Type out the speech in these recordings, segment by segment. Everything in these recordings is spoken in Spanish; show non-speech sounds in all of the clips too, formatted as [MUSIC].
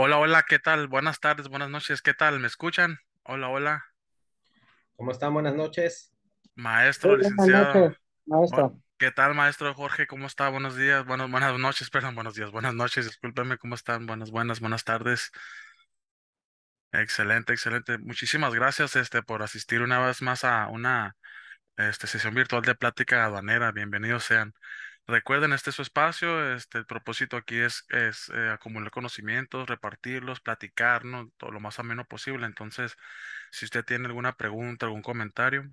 Hola, hola, ¿qué tal? Buenas tardes, buenas noches, ¿qué tal? ¿Me escuchan? Hola, hola. ¿Cómo están? Buenas noches. Maestro, licenciado. maestro. ¿Qué tal, maestro Jorge? ¿Cómo está? Buenos días, buenas, buenas noches, [LAUGHS] perdón, buenos días, buenas noches, discúlpenme, ¿cómo están? Buenas, buenas, buenas tardes. Excelente, excelente. Muchísimas gracias este, por asistir una vez más a una este, sesión virtual de plática aduanera. Bienvenidos sean. Recuerden, este es su espacio, este, el propósito aquí es, es eh, acumular conocimientos, repartirlos, platicarnos, todo lo más ameno posible. Entonces, si usted tiene alguna pregunta, algún comentario,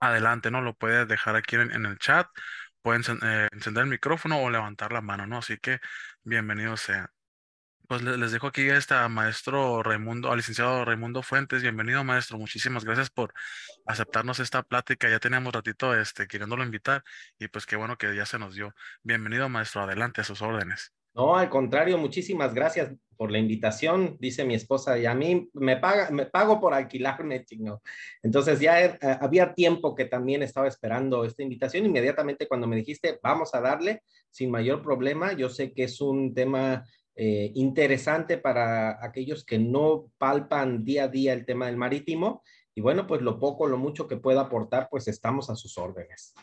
adelante, ¿no? Lo puede dejar aquí en, el chat, pueden eh, encender el micrófono o levantar la mano, ¿no? Así que bienvenidos sea. Pues, les dejo aquí este, a maestro Raimundo, al licenciado Raimundo Fuentes. Bienvenido, maestro. Muchísimas gracias por aceptarnos esta plática. Ya teníamos ratito este, queriéndolo invitar y pues qué bueno que ya se nos dio. Bienvenido, maestro. Adelante a sus órdenes. No, al contrario, muchísimas gracias por la invitación, dice mi esposa, y a mí me, paga, me pago por alquilarme, chino. Entonces ya eh, había tiempo que también estaba esperando esta invitación, inmediatamente cuando me dijiste, vamos a darle, sin mayor problema, yo sé que es un tema eh, interesante para aquellos que no palpan día a día el tema del marítimo. Y bueno, pues lo poco, lo mucho que pueda aportar, pues estamos a sus órdenes.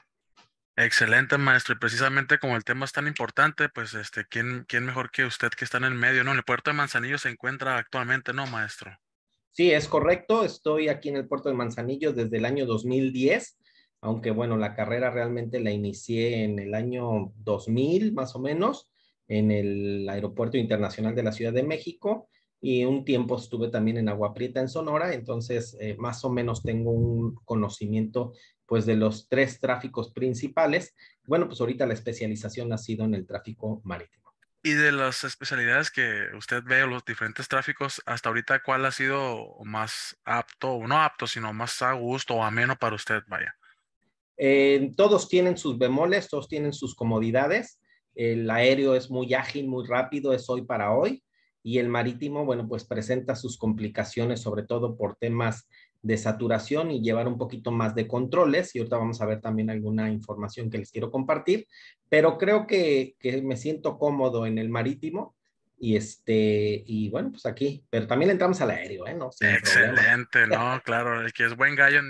Excelente, maestro. Y precisamente como el tema es tan importante, pues este, ¿quién, quién mejor que usted que está en el medio, ¿no? En el puerto de Manzanillo se encuentra actualmente, ¿no, maestro? Sí, es correcto. Estoy aquí en el puerto de Manzanillo desde el año 2010, aunque bueno, la carrera realmente la inicié en el año 2000, más o menos en el Aeropuerto Internacional de la Ciudad de México y un tiempo estuve también en Agua Prieta, en Sonora, entonces eh, más o menos tengo un conocimiento pues de los tres tráficos principales. Bueno, pues ahorita la especialización ha sido en el tráfico marítimo. Y de las especialidades que usted ve, los diferentes tráficos, hasta ahorita, ¿cuál ha sido más apto, o no apto, sino más a gusto o ameno para usted, vaya? Eh, todos tienen sus bemoles, todos tienen sus comodidades. El aéreo es muy ágil, muy rápido, es hoy para hoy. Y el marítimo, bueno, pues presenta sus complicaciones, sobre todo por temas de saturación y llevar un poquito más de controles. Y ahorita vamos a ver también alguna información que les quiero compartir. Pero creo que, me siento cómodo en el marítimo. Y este, y bueno, pues aquí, pero también entramos al aéreo, ¿eh? excelente, ¿no? [LAUGHS] Claro, el que es buen gallo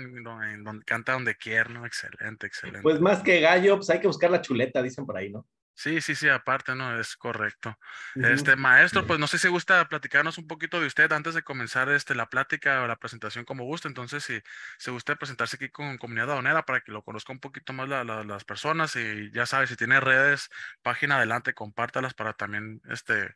canta donde quiera, ¿no? Excelente, excelente. Pues más que gallo, pues hay que buscar la chuleta, dicen por ahí, ¿no? Sí, sí, sí, aparte, no, es correcto. Este maestro, pues no sé si gusta platicarnos un poquito de usted antes de comenzar este, la plática o la presentación como gusta. Entonces, si se gusta presentarse aquí con Comunidad Donera para que lo conozca un poquito más las personas y ya sabe, si tiene redes, página adelante, compártalas para también este,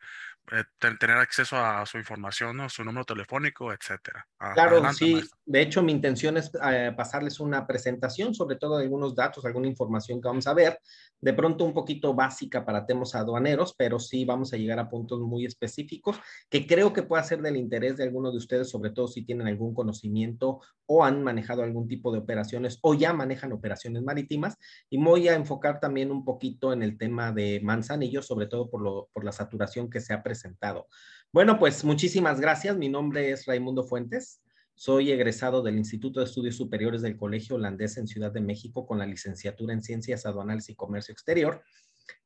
eh, tener acceso a su información, su número telefónico, etcétera. Claro, sí. De hecho, mi intención es eh, pasarles una presentación, sobre todo de algunos datos, alguna información que vamos a ver, de pronto un poquito básica para temas aduaneros, pero sí vamos a llegar a puntos muy específicos que creo que pueda ser del interés de algunos de ustedes, sobre todo si tienen algún conocimiento o han manejado algún tipo de operaciones o ya manejan operaciones marítimas. Y voy a enfocar también un poquito en el tema de Manzanillo, sobre todo por, por la saturación que se ha presentado presentado. Bueno, pues muchísimas gracias. Mi nombre es Raimundo Fuentes. Soy egresado del Instituto de Estudios Superiores del Colegio Holandés en Ciudad de México con la licenciatura en Ciencias Aduanales y Comercio Exterior.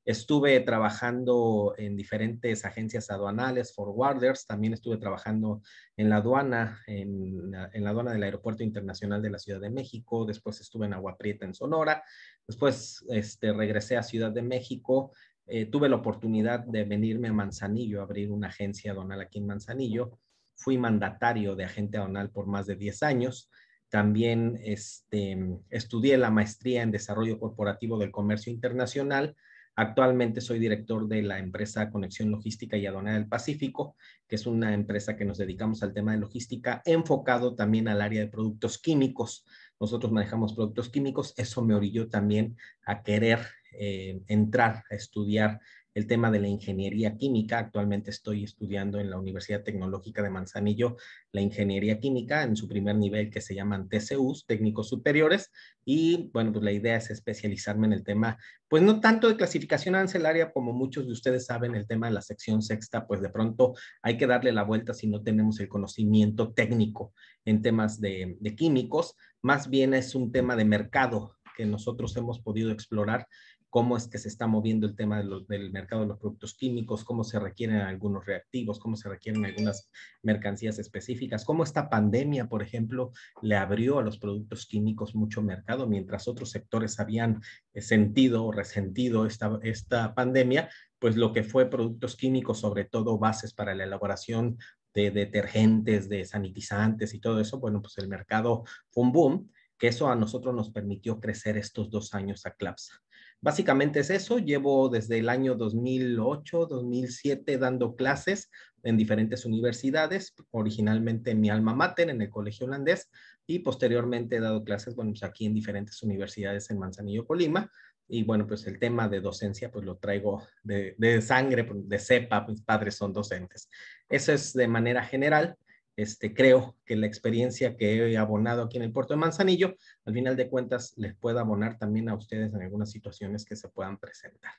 Estuve trabajando en diferentes agencias aduanales, forwarders, también estuve trabajando en la aduana, en, la aduana del Aeropuerto Internacional de la Ciudad de México, después estuve en Agua Prieta en Sonora, después este, regresé a Ciudad de México eh, tuve la oportunidad de venirme a Manzanillo, a abrir una agencia donal aquí en Manzanillo. Fui mandatario de agente Adonal por más de 10 años. También este, estudié la maestría en desarrollo corporativo del comercio internacional. Actualmente soy director de la empresa Conexión Logística y Aduanera del Pacífico, que es una empresa que nos dedicamos al tema de logística, enfocado también al área de productos químicos. Nosotros manejamos productos químicos, eso me orilló también a querer eh, entrar a estudiar el tema de la ingeniería química. Actualmente estoy estudiando en la Universidad Tecnológica de Manzanillo la ingeniería química en su primer nivel que se llaman TCUs, técnicos superiores. Y bueno, pues la idea es especializarme en el tema, pues no tanto de clasificación ancelaria como muchos de ustedes saben, el tema de la sección sexta, pues de pronto hay que darle la vuelta si no tenemos el conocimiento técnico en temas de, de químicos. Más bien es un tema de mercado que nosotros hemos podido explorar cómo es que se está moviendo el tema del mercado de los productos químicos, cómo se requieren algunos reactivos, cómo se requieren algunas mercancías específicas, cómo esta pandemia, por ejemplo, le abrió a los productos químicos mucho mercado, mientras otros sectores habían eh, sentido o resentido esta, esta pandemia, pues lo que fue productos químicos, sobre todo bases para la elaboración de detergentes, de sanitizantes y todo eso, bueno, pues el mercado fue un boom, que eso a nosotros nos permitió crecer estos dos años a CLAPSA. Básicamente es eso, llevo desde el año 2008, 2007 dando clases en diferentes universidades, originalmente en mi alma mater, en el colegio holandés, y posteriormente he dado clases, bueno, pues aquí en diferentes universidades en Manzanillo, Colima, y bueno, pues el tema de docencia, pues lo traigo de, de sangre, pues, de cepa, mis padres son docentes. Eso es de manera general. Este, creo que la experiencia que he abonado aquí en el puerto de Manzanillo, al final de cuentas, les pueda abonar también a ustedes en algunas situaciones que se puedan presentar.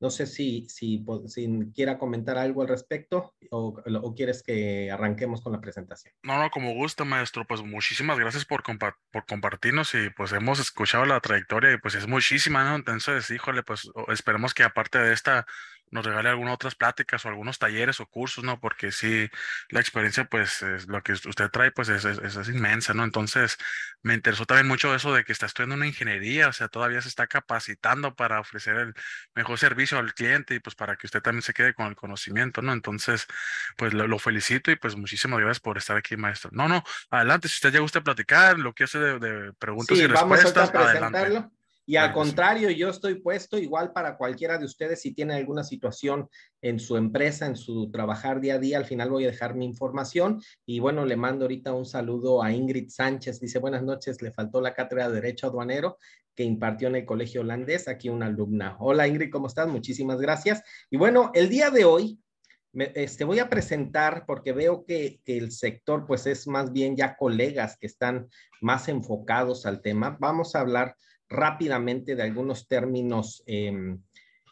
No sé si, si, quiera comentar algo al respecto o, quieres que arranquemos con la presentación. No, no, como gusto, maestro. Pues muchísimas gracias por, por compartirnos y pues hemos escuchado la trayectoria y pues es muchísima, ¿no? Entonces, híjole, pues esperemos que aparte de esta nos regale algunas otras pláticas o algunos talleres o cursos, ¿no? Porque sí, la experiencia, pues, lo que usted trae, pues, es, es, inmensa, ¿no? Entonces, me interesó también mucho eso de que está estudiando una ingeniería, o sea, todavía se está capacitando para ofrecer el mejor servicio al cliente y pues para que usted también se quede con el conocimiento, ¿no? Entonces, pues, lo, felicito y pues muchísimas gracias por estar aquí, maestro. No, no, adelante, si usted ya gusta platicar, lo que hace de, preguntas y respuestas, adelante. Y al contrario, yo estoy puesto igual para cualquiera de ustedes si tiene alguna situación en su empresa, en su trabajar día a día. Al final voy a dejar mi información y bueno, le mando ahorita un saludo a Ingrid Sánchez. Dice, buenas noches, le faltó la cátedra de Derecho Aduanero que impartió en el Colegio Holandés, aquí una alumna. Hola Ingrid, ¿cómo estás? Muchísimas gracias. Y bueno, el día de hoy te este, voy a presentar porque veo que, que, el sector pues es más bien ya colegas que están más enfocados al tema. Vamos a hablar rápidamente de algunos términos em,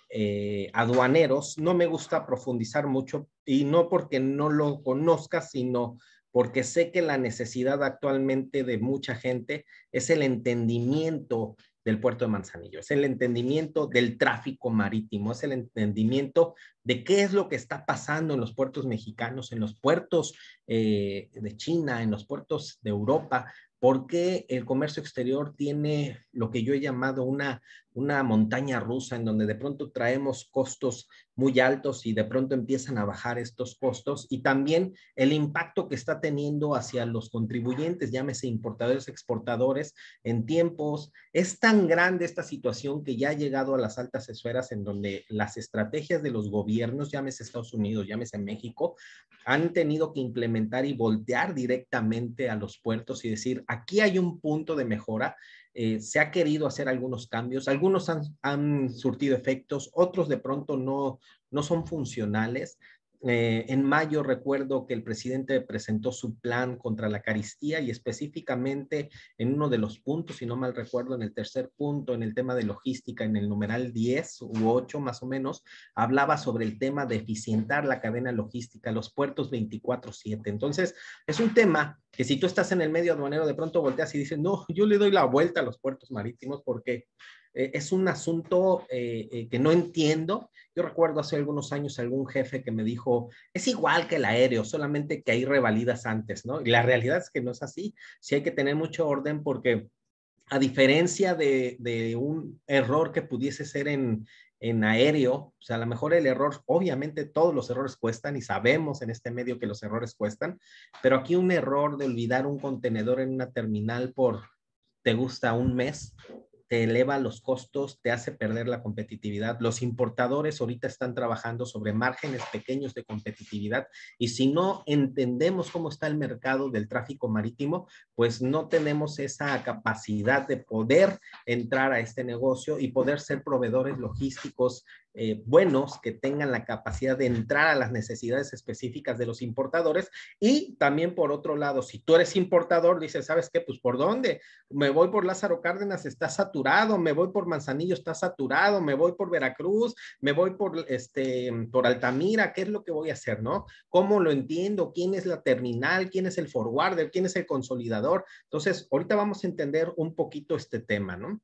eh, aduaneros. No me gusta profundizar mucho y no porque no lo conozca, sino porque sé que la necesidad actualmente de mucha gente es el entendimiento del puerto de Manzanillo, es el entendimiento del tráfico marítimo, es el entendimiento de qué es lo que está pasando en los puertos mexicanos, en los puertos eh, de China, en los puertos de Europa, porque el comercio exterior tiene lo que yo he llamado una, una montaña rusa en donde de pronto traemos costos muy altos y de pronto empiezan a bajar estos costos y también el impacto que está teniendo hacia los contribuyentes, llámese importadores, exportadores, en tiempos. Es tan grande esta situación que ya ha llegado a las altas esferas en donde las estrategias de los gobiernos, llámese Estados Unidos, llámese México, han tenido que implementar y voltear directamente a los puertos y decir, aquí hay un punto de mejora eh, se ha querido hacer algunos cambios, algunos han, surtido efectos, otros de pronto no, no son funcionales. Eh, en mayo recuerdo que el presidente presentó su plan contra la caristía y específicamente en uno de los puntos, si no mal recuerdo, en el tercer punto, en el tema de logística, en el numeral 10 u 8 más o menos, hablaba sobre el tema de eficientar la cadena logística, los puertos 24/7. Entonces, es un tema que si tú estás en el medio aduanero, de pronto volteas y dices, no, yo le doy la vuelta a los puertos marítimos porque eh, es un asunto eh, eh, que no entiendo. Yo recuerdo hace algunos años algún jefe que me dijo, es igual que el aéreo, solamente que hay revalidas antes, ¿no? Y la realidad es que no es así. Sí hay que tener mucho orden porque a diferencia de, un error que pudiese ser en, en aéreo, o sea, a lo mejor el error, obviamente todos los errores cuestan y sabemos en este medio que los errores cuestan, pero aquí un error de olvidar un contenedor en una terminal por, te gusta, un mes, te eleva los costos, te hace perder la competitividad. Los importadores ahorita están trabajando sobre márgenes pequeños de competitividad y si no entendemos cómo está el mercado del tráfico marítimo, pues no tenemos esa capacidad de poder entrar a este negocio y poder ser proveedores logísticos eh, buenos que tengan la capacidad de entrar a las necesidades específicas de los importadores y también por otro lado, si tú eres importador, dices, ¿sabes qué? Pues por dónde? Me voy por Lázaro Cárdenas, está saturado, me voy por Manzanillo, está saturado, me voy por Veracruz, me voy por este por Altamira, ¿qué es lo que voy a hacer, no? ¿Cómo lo entiendo? ¿Quién es la terminal? ¿Quién es el forwarder? ¿Quién es el consolidador? Entonces, ahorita vamos a entender un poquito este tema, ¿no?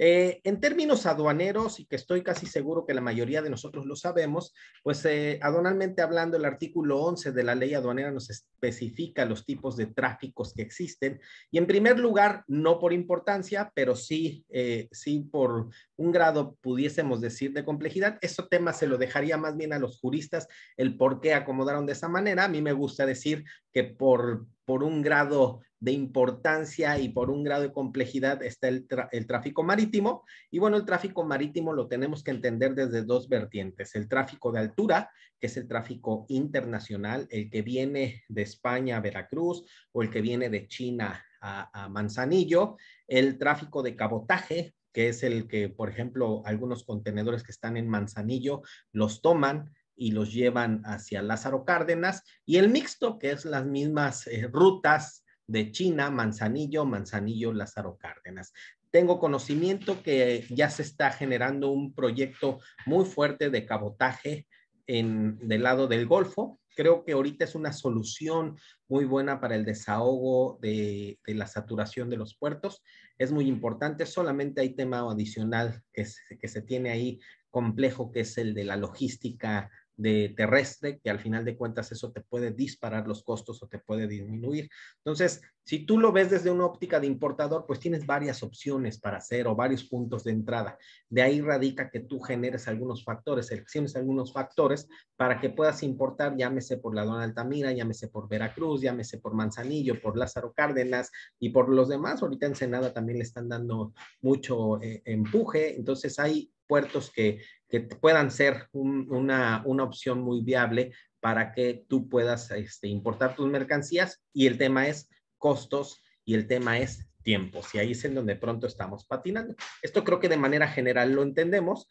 Eh, en términos aduaneros, y que estoy casi seguro que la mayoría de nosotros lo sabemos, pues eh, aduanalmente hablando, el artículo 11 de la ley aduanera nos especifica los tipos de tráficos que existen. Y en primer lugar, no por importancia, pero sí, eh, sí por un grado, pudiésemos decir, de complejidad. eso este tema se lo dejaría más bien a los juristas, el por qué acomodaron de esa manera. A mí me gusta decir que por por un grado de importancia y por un grado de complejidad está el, tráfico marítimo. Y bueno, el tráfico marítimo lo tenemos que entender desde dos vertientes. El tráfico de altura, que es el tráfico internacional, el que viene de España a Veracruz o el que viene de China a, a Manzanillo. El tráfico de cabotaje, que es el que, por ejemplo, algunos contenedores que están en Manzanillo los toman y los llevan hacia Lázaro Cárdenas y el mixto, que es las mismas eh, rutas de China, Manzanillo, Manzanillo, Lázaro Cárdenas. Tengo conocimiento que ya se está generando un proyecto muy fuerte de cabotaje en, del lado del Golfo. Creo que ahorita es una solución muy buena para el desahogo de, de la saturación de los puertos. Es muy importante, solamente hay tema adicional que, que se tiene ahí complejo, que es el de la logística de terrestre, que al final de cuentas eso te puede disparar los costos o te puede disminuir. Entonces, si tú lo ves desde una óptica de importador, pues tienes varias opciones para hacer o varios puntos de entrada. De ahí radica que tú generes algunos factores, selecciones algunos factores para que puedas importar, llámese por la Don Altamira, llámese por Veracruz, llámese por Manzanillo, por Lázaro Cárdenas y por los demás. Ahorita en Senada también le están dando mucho eh, empuje. Entonces, hay puertos que, que puedan ser una, opción muy viable para que tú puedas este, importar tus mercancías y el tema es costos y el tema es tiempo, si ahí es en donde pronto estamos patinando. Esto creo que de manera general lo entendemos,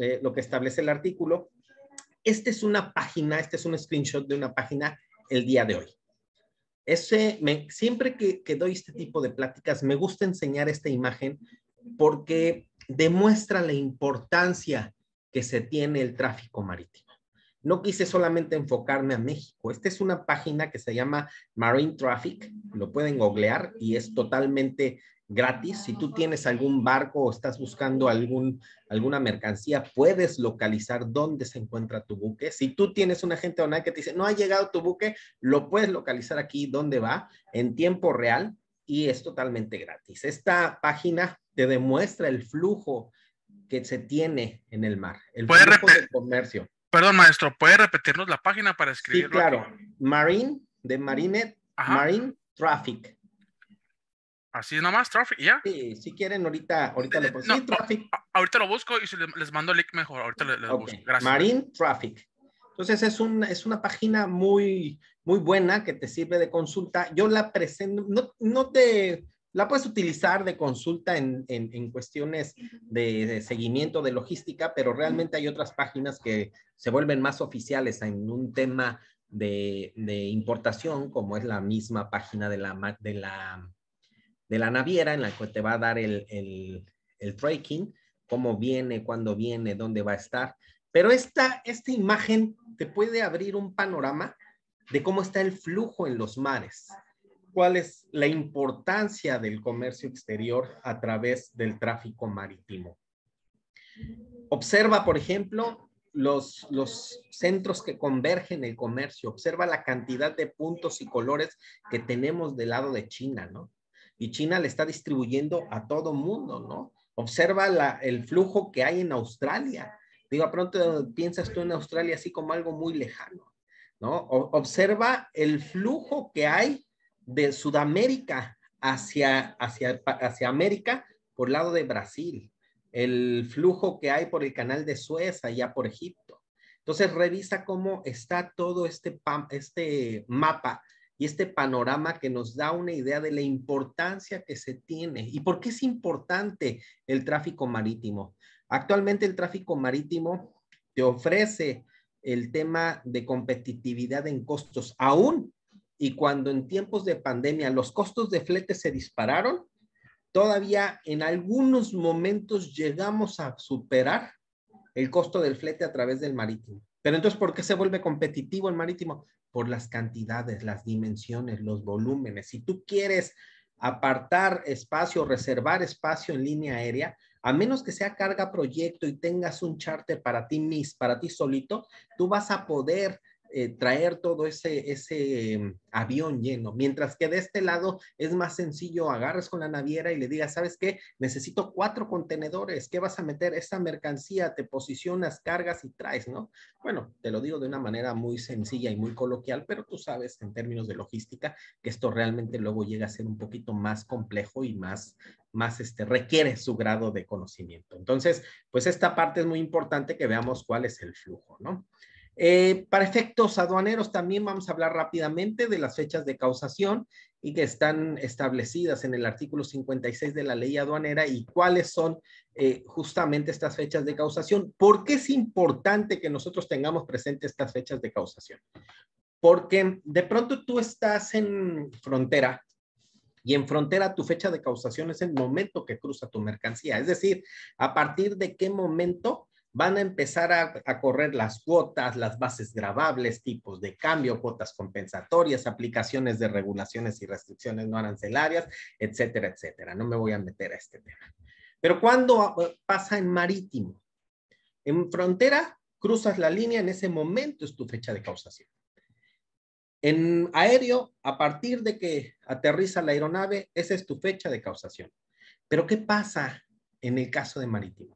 eh, lo que establece el artículo. Esta es una página, este es un screenshot de una página el día de hoy. Ese, siempre que, que doy este tipo de pláticas, me gusta enseñar esta imagen porque demuestra la importancia que se tiene el tráfico marítimo. No quise solamente enfocarme a México. Esta es una página que se llama Marine Traffic. Lo pueden googlear y es totalmente gratis. Si tú tienes algún barco o estás buscando algún, alguna mercancía, puedes localizar dónde se encuentra tu buque. Si tú tienes un agente online que te dice, no ha llegado tu buque, lo puedes localizar aquí, dónde va, en tiempo real y es totalmente gratis. Esta página te demuestra el flujo que se tiene en el mar, el flujo del comercio. Perdón, maestro, ¿puede repetirnos la página para escribirlo? Sí, claro. Marine, de Marinet, Marine Traffic. Así nomás, Traffic, ¿ya? Sí, si quieren, ahorita, ahorita lo pongo. Eh, eh, sí, Traffic. ahorita lo busco y si les, mando el link mejor. Ahorita les, busco. Gracias. Marine Traffic. Entonces, es, es una página muy, muy buena que te sirve de consulta. Yo la presento, no, no te la puedes utilizar de consulta en, cuestiones de, seguimiento, de logística, pero realmente hay otras páginas que se vuelven más oficiales en un tema de, importación, como es la misma página de la, de la, de la naviera en la que te va a dar el, tracking, cómo viene, cuándo viene, dónde va a estar. Pero esta, esta imagen te puede abrir un panorama de cómo está el flujo en los mares cuál es la importancia del comercio exterior a través del tráfico marítimo. Observa, por ejemplo, los, los centros que convergen el comercio, observa la cantidad de puntos y colores que tenemos del lado de China, ¿no? Y China le está distribuyendo a todo mundo, ¿no? Observa el flujo que hay en Australia. Digo, pronto piensas tú en Australia así como algo muy lejano, ¿no? observa el flujo que hay de Sudamérica hacia, hacia, hacia América por lado de Brasil, el flujo que hay por el canal de Suez allá por Egipto. Entonces revisa cómo está todo este, este mapa y este panorama que nos da una idea de la importancia que se tiene y por qué es importante el tráfico marítimo. Actualmente el tráfico marítimo te ofrece el tema de competitividad en costos, aún y cuando en tiempos de pandemia los costos de flete se dispararon, todavía en algunos momentos llegamos a superar el costo del flete a través del marítimo. Pero entonces, ¿por qué se vuelve competitivo el marítimo? Por las cantidades, las dimensiones, los volúmenes. Si tú quieres apartar espacio, reservar espacio en línea aérea, a menos que sea carga proyecto y tengas un charter para ti mismo, para ti solito, tú vas a poder eh, traer todo ese, ese mm, avión lleno. Mientras que de este lado es más sencillo, agarras con la naviera y le digas, ¿sabes qué? Necesito cuatro contenedores, ¿qué vas a meter? Esa mercancía, te posicionas, cargas y traes, ¿no? Bueno, te lo digo de una manera muy sencilla y muy coloquial, pero tú sabes en términos de logística que esto realmente luego llega a ser un poquito más complejo y más, más este, requiere su grado de conocimiento. Entonces, pues esta parte es muy importante que veamos cuál es el flujo, ¿no? Eh, para efectos aduaneros también vamos a hablar rápidamente de las fechas de causación y que están establecidas en el artículo 56 de la ley aduanera y cuáles son eh, justamente estas fechas de causación. ¿Por qué es importante que nosotros tengamos presentes estas fechas de causación? Porque de pronto tú estás en frontera y en frontera tu fecha de causación es el momento que cruza tu mercancía, es decir, a partir de qué momento van a empezar a, correr las cuotas, las bases grabables, tipos de cambio, cuotas compensatorias, aplicaciones de regulaciones y restricciones no arancelarias, etcétera, etcétera. No me voy a meter a este tema. Pero cuando eh, pasa en marítimo, en frontera, cruzas la línea, en ese momento es tu fecha de causación. En aéreo, a partir de que aterriza la aeronave, esa es tu fecha de causación. Pero ¿qué pasa en el caso de marítimo?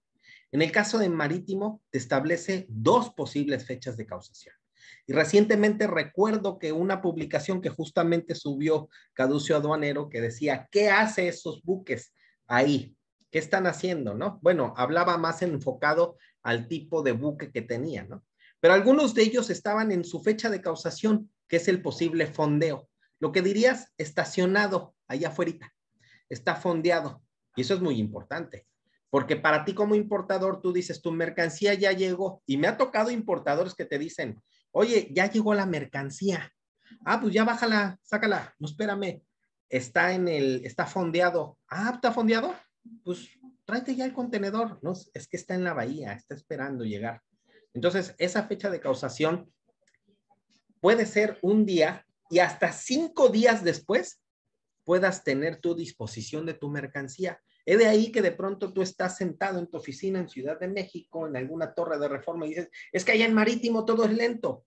En el caso de marítimo, te establece dos posibles fechas de causación. Y recientemente recuerdo que una publicación que justamente subió Caducio Aduanero que decía, ¿qué hace esos buques ahí? ¿Qué están haciendo? ¿No? Bueno, hablaba más enfocado al tipo de buque que tenía, ¿no? Pero algunos de ellos estaban en su fecha de causación, que es el posible fondeo. Lo que dirías, estacionado allá afuera, está fondeado. Y eso es muy importante. Porque para ti como importador, tú dices, tu mercancía ya llegó. Y me ha tocado importadores que te dicen, oye, ya llegó la mercancía. Ah, pues ya bájala, sácala. No, espérame. Está en el, está fondeado. Ah, ¿está fondeado? Pues tráete ya el contenedor. No, es que está en la bahía, está esperando llegar. Entonces, esa fecha de causación puede ser un día y hasta cinco días después puedas tener tu disposición de tu mercancía. Es de ahí que de pronto tú estás sentado en tu oficina en Ciudad de México, en alguna torre de reforma, y dices, es que allá en marítimo todo es lento.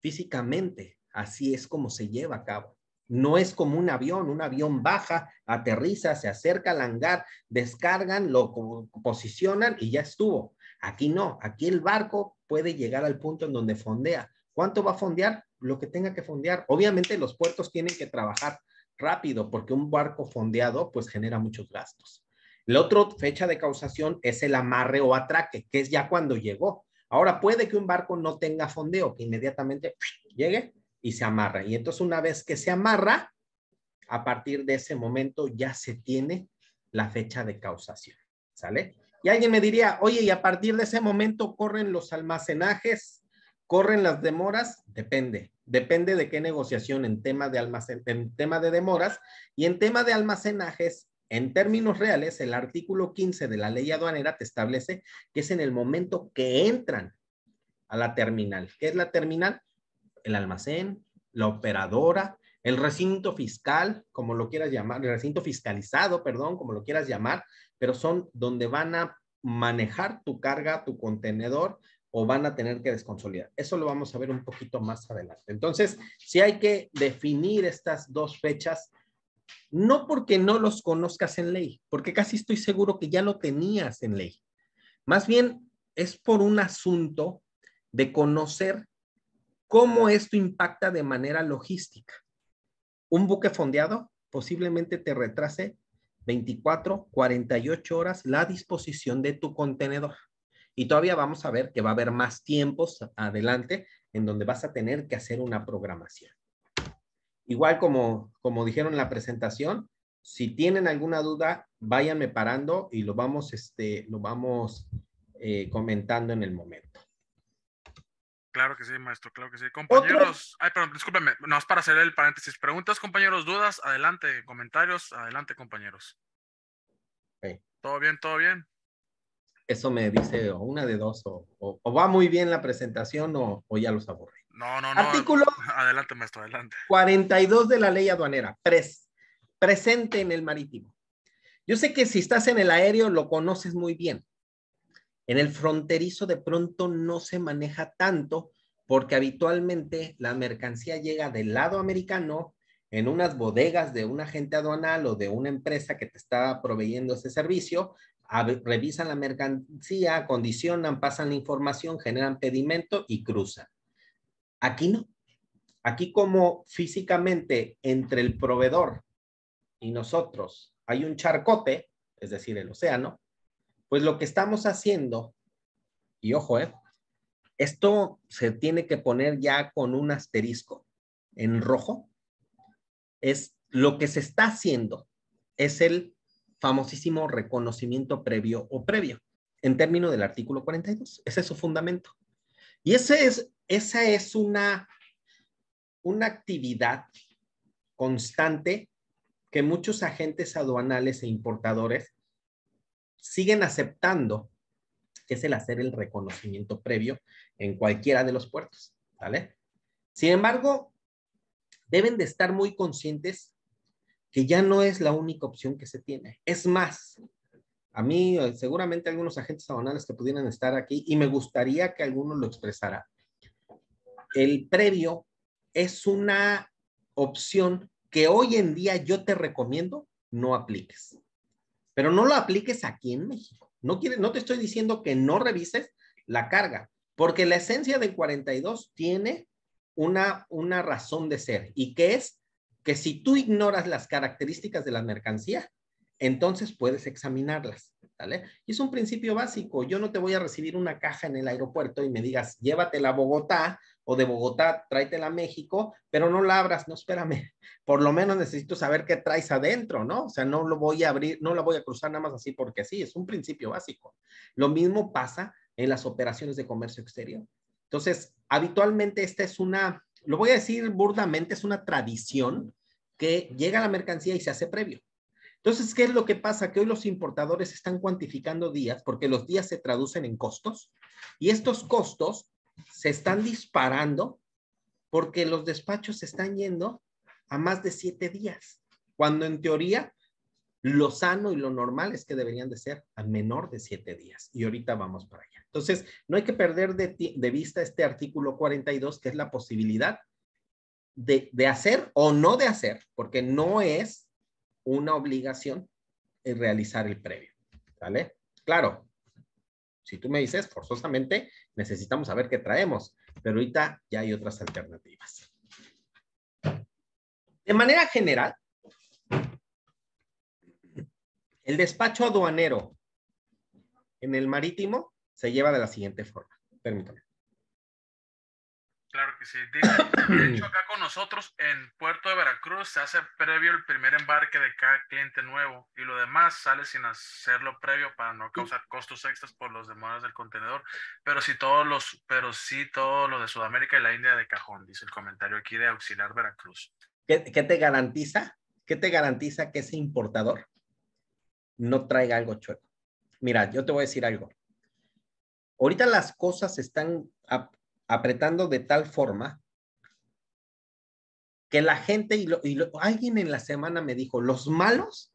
Físicamente, así es como se lleva a cabo. No es como un avión, un avión baja, aterriza, se acerca al hangar, descargan, lo posicionan y ya estuvo. Aquí no, aquí el barco puede llegar al punto en donde fondea. ¿Cuánto va a fondear? Lo que tenga que fondear. Obviamente los puertos tienen que trabajar rápido, porque un barco fondeado pues genera muchos gastos. La otra fecha de causación es el amarre o atraque, que es ya cuando llegó. Ahora puede que un barco no tenga fondeo, que inmediatamente llegue y se amarra. Y entonces una vez que se amarra, a partir de ese momento ya se tiene la fecha de causación. ¿Sale? Y alguien me diría, oye, y a partir de ese momento corren los almacenajes, corren las demoras, depende. Depende de qué negociación en tema de, almacen, en tema de demoras y en tema de almacenajes en términos reales, el artículo 15 de la ley aduanera te establece que es en el momento que entran a la terminal. ¿Qué es la terminal? El almacén, la operadora, el recinto fiscal, como lo quieras llamar, el recinto fiscalizado, perdón, como lo quieras llamar, pero son donde van a manejar tu carga, tu contenedor o van a tener que desconsolidar. Eso lo vamos a ver un poquito más adelante. Entonces, si hay que definir estas dos fechas, no porque no los conozcas en ley, porque casi estoy seguro que ya lo tenías en ley. Más bien es por un asunto de conocer cómo esto impacta de manera logística. Un buque fondeado posiblemente te retrase 24, 48 horas la disposición de tu contenedor. Y todavía vamos a ver que va a haber más tiempos adelante en donde vas a tener que hacer una programación. Igual como, como dijeron en la presentación, si tienen alguna duda, váyanme parando y lo vamos, este, lo vamos eh, comentando en el momento. Claro que sí, maestro, claro que sí. Compañeros, ay, perdón, discúlpenme, no es para hacer el paréntesis. Preguntas, compañeros, dudas, adelante, comentarios, adelante, compañeros. Todo bien, todo bien eso me dice o una de dos, o, va muy bien la presentación o, ya los aburrí. No, no, no. Artículo adelante, maestro, adelante. 42 de la ley aduanera, presente en el marítimo. Yo sé que si estás en el aéreo lo conoces muy bien. En el fronterizo de pronto no se maneja tanto porque habitualmente la mercancía llega del lado americano en unas bodegas de un agente aduanal o de una empresa que te está proveyendo ese servicio, revisan la mercancía, condicionan, pasan la información, generan pedimento y cruzan. Aquí no. Aquí como físicamente entre el proveedor y nosotros hay un charcote, es decir, el océano, pues lo que estamos haciendo, y ojo, eh, esto se tiene que poner ya con un asterisco en rojo, es lo que se está haciendo, es el famosísimo reconocimiento previo o previo, en términos del artículo 42. Ese es su fundamento. Y ese es, esa es una, una actividad constante que muchos agentes aduanales e importadores siguen aceptando, que es el hacer el reconocimiento previo en cualquiera de los puertos, ¿vale? Sin embargo, deben de estar muy conscientes que ya no es la única opción que se tiene. Es más, a mí eh, seguramente algunos agentes aduanales que pudieran estar aquí, y me gustaría que alguno lo expresara, el previo es una opción que hoy en día yo te recomiendo no apliques. Pero no lo apliques aquí en México. No, quiere, no te estoy diciendo que no revises la carga, porque la esencia del 42 tiene una, razón de ser y que es que si tú ignoras las características de la mercancía, entonces puedes examinarlas. ¿vale? Y es un principio básico. Yo no te voy a recibir una caja en el aeropuerto y me digas, llévatela a Bogotá o de Bogotá, tráetela a México, pero no la abras, no espérame. [LAUGHS] Por lo menos necesito saber qué traes adentro, ¿no? O sea, no lo voy a abrir, no la voy a cruzar nada más así porque sí, es un principio básico. Lo mismo pasa en las operaciones de comercio exterior. Entonces, habitualmente esta es una, lo voy a decir burdamente, es una tradición que llega la mercancía y se hace previo. Entonces, ¿qué es lo que pasa? Que hoy los importadores están cuantificando días porque los días se traducen en costos y estos costos se están disparando porque los despachos se están yendo a más de siete días, cuando en teoría lo sano y lo normal es que deberían de ser a menor de siete días. Y ahorita vamos para allá. Entonces, no hay que perder de, vista este artículo 42, que es la posibilidad de, hacer o no de hacer, porque no es una obligación eh, realizar el previo. ¿Vale? Claro, si tú me dices, forzosamente necesitamos saber qué traemos, pero ahorita ya hay otras alternativas. De manera general, el despacho aduanero en el marítimo se lleva de la siguiente forma. Permítame. Claro que sí. de hecho, acá con nosotros en Puerto de Veracruz se hace previo el primer embarque de cada cliente nuevo y lo demás sale sin hacerlo previo para no causar costos extras por los demoras del contenedor. Pero sí todos los, pero sí todo lo de Sudamérica y la India de cajón, dice el comentario aquí de Auxiliar Veracruz. ¿Qué, qué te garantiza? ¿Qué te garantiza que ese importador no traiga algo chueco. Mira, yo te voy a decir algo. Ahorita las cosas se están apretando de tal forma que la gente y, alguien en la semana me dijo, los malos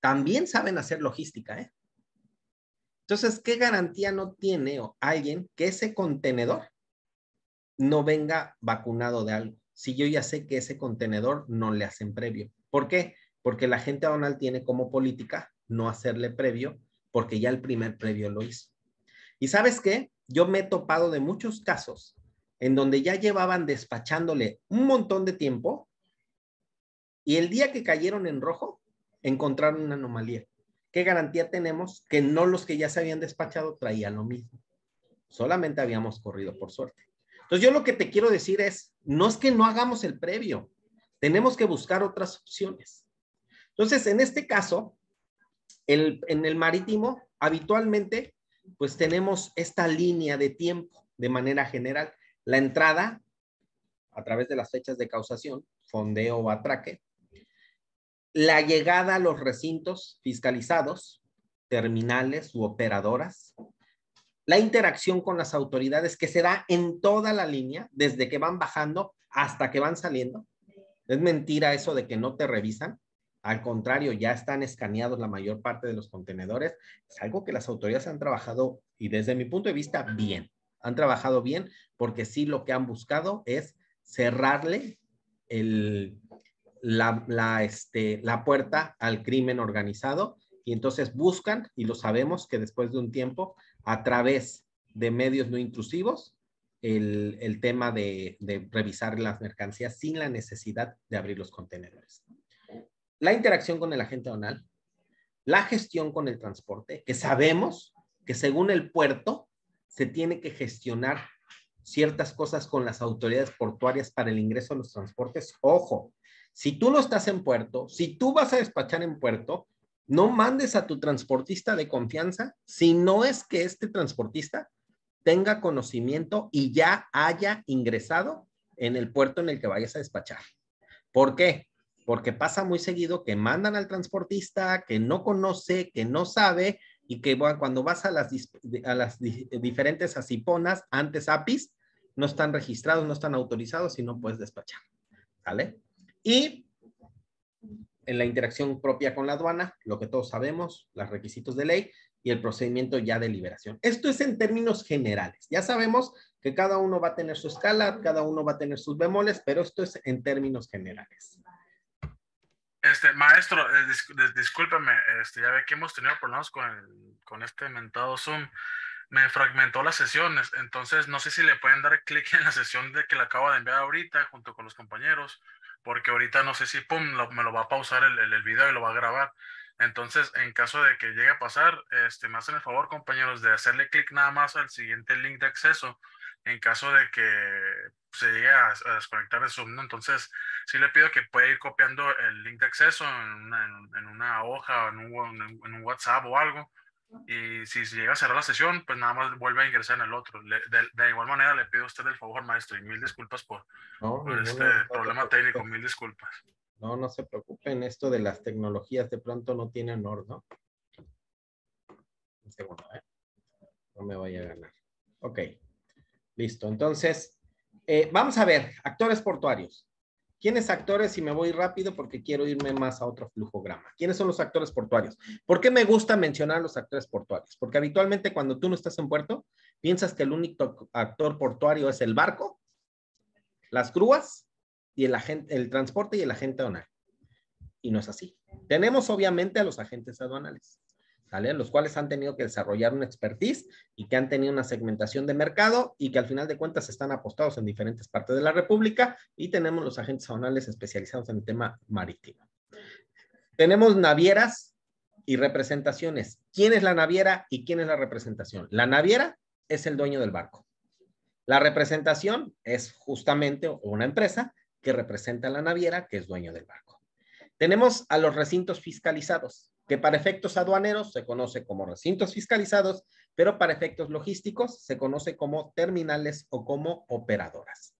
también saben hacer logística, ¿eh?". Entonces, ¿qué garantía no tiene alguien que ese contenedor no venga vacunado de algo? Si yo ya sé que ese contenedor no le hacen previo. ¿Por qué? Porque la gente Donald tiene como política no hacerle previo, porque ya el primer previo lo hizo. Y sabes qué? Yo me he topado de muchos casos en donde ya llevaban despachándole un montón de tiempo y el día que cayeron en rojo, encontraron una anomalía. ¿Qué garantía tenemos que no los que ya se habían despachado traían lo mismo? Solamente habíamos corrido por suerte. Entonces yo lo que te quiero decir es, no es que no hagamos el previo, tenemos que buscar otras opciones. Entonces, en este caso, en el marítimo, habitualmente, pues tenemos esta línea de tiempo de manera general. La entrada, a través de las fechas de causación, fondeo o atraque. La llegada a los recintos fiscalizados, terminales u operadoras. La interacción con las autoridades que se da en toda la línea, desde que van bajando hasta que van saliendo. Es mentira eso de que no te revisan. Al contrario, ya están escaneados la mayor parte de los contenedores. Es algo que las autoridades han trabajado y desde mi punto de vista, bien. Han trabajado bien porque sí lo que han buscado es cerrarle este, la, puerta al crimen organizado y entonces buscan, y lo sabemos que después de un tiempo, a través de medios no intrusivos, el, tema de, de revisar las mercancías sin la necesidad de abrir los contenedores la interacción con el agente aduanal, la gestión con el transporte, que sabemos que según el puerto se tiene que gestionar ciertas cosas con las autoridades portuarias para el ingreso a los transportes. Ojo, si tú no estás en puerto, si tú vas a despachar en puerto, no mandes a tu transportista de confianza si no es que este transportista tenga conocimiento y ya haya ingresado en el puerto en el que vayas a despachar. ¿Por qué? porque pasa muy seguido que mandan al transportista que no conoce, que no sabe y que cuando vas a las, diferentes asiponas, antes APIs, no están registrados, no están autorizados y no puedes despachar. ¿Vale? Y en la interacción propia con la aduana, lo que todos sabemos, los requisitos de ley y el procedimiento ya de liberación. Esto es en términos generales. Ya sabemos que cada uno va a tener su escala, cada uno va a tener sus bemoles, pero esto es en términos generales. Este, maestro, eh, discúlpeme, este, ya ve que hemos tenido problemas con, este mentado Zoom. Me fragmentó las sesiones, entonces no sé si le pueden dar clic en la sesión de que le acabo de enviar ahorita junto con los compañeros, porque ahorita no sé si pum, me lo va a pausar el, video y lo va a grabar. Entonces, en caso de que llegue a pasar, este, me hacen el favor, compañeros, de hacerle clic nada más al siguiente link de acceso en caso de que se llegue a, desconectar de Zoom, Entonces, sí le pido que pueda ir copiando el link de acceso en una, hoja o en un, WhatsApp o algo. Y si llega a cerrar la sesión, pues nada más vuelve a ingresar en el otro. de, igual manera, le pido a usted el favor, maestro, y mil disculpas por, este problema técnico, mil disculpas. No, no se preocupen, esto de las tecnologías de pronto no tienen orden. Este, un eh, No me vaya a ganar. Ok. Listo, entonces, eh, vamos a ver, actores portuarios. ¿Quiénes actores? Y me voy rápido porque quiero irme más a otro grama. ¿Quiénes son los actores portuarios? ¿Por qué me gusta mencionar los actores portuarios? Porque habitualmente cuando tú no estás en puerto, piensas que el único actor portuario es el barco, las grúas y el, el transporte y el agente aduanal. Y no es así. Tenemos obviamente a los agentes aduanales, los cuales han tenido que desarrollar una expertise y que han tenido una segmentación de mercado y que al final de cuentas están apostados en diferentes partes de la República y tenemos los agentes zonales especializados en el tema marítimo. Tenemos navieras y representaciones. ¿Quién es la naviera y quién es la representación? La naviera es el dueño del barco. La representación es justamente una empresa que representa a la naviera que es dueño del barco. Tenemos a los recintos fiscalizados que para efectos aduaneros se conoce como recintos fiscalizados, pero para efectos logísticos se conoce como terminales o como operadoras.